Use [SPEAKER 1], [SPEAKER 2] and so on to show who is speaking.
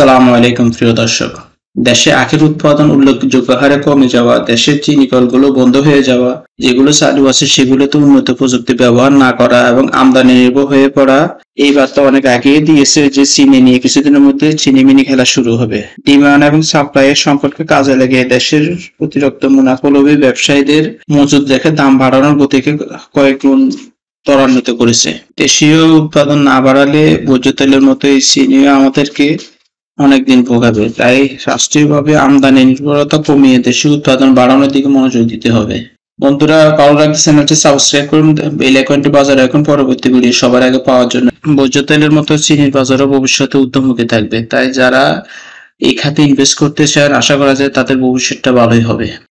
[SPEAKER 1] সালাম আলাইকুম প্রিয় দর্শক দেশে আখের উৎপাদন উল্লেখযোগ্য হারে কমে যাওয়া দেশের চিনি কলগুলো বন্ধ হয়ে যাওয়া যেগুলো চালু আছে সেগুলোতে উন্নত প্রযুক্তি ব্যবহার না করা এবং আমদানি নির্ভর হয়ে পড়া এই বার্তা অনেক আগে দিয়েছে যে চিনি নিয়ে কিছুদিনের মধ্যে চিনি মিনি খেলা শুরু হবে ডিমান্ড এবং সাপ্লাইয়ের সম্পর্কে কাজে লেগে দেশের অতিরিক্ত মুনাফলভী ব্যবসায়ীদের মজুদ দেখে দাম বাড়ানোর গতিকে কয়েক গুণ ত্বরান্বিত করেছে দেশীয় উৎপাদন না বাড়ালে ভোজ্য তেলের মতো এই চিনিও আমাদেরকে অনেকদিন ভোগাবে তাই রাষ্ট্রীয়ভাবে আমদানি নির্ভরতা কমিয়ে দেশে উৎপাদন বাড়ানোর দিকে মনোযোগ দিতে হবে বন্ধুরা ভালো লাগছে চ্যানেলটি সাবস্ক্রাইব করুন বেল আইকনটি বাজারে এখন পরবর্তী ভিডিও সবার আগে পাওয়ার জন্য ভোজ্য তেলের মতো চিনির বাজারও ভবিষ্যতে উদ্যমুখী থাকবে তাই যারা এই খাতে ইনভেস্ট করতে চান আশা করা যায় তাদের ভবিষ্যৎটা ভালোই
[SPEAKER 2] হবে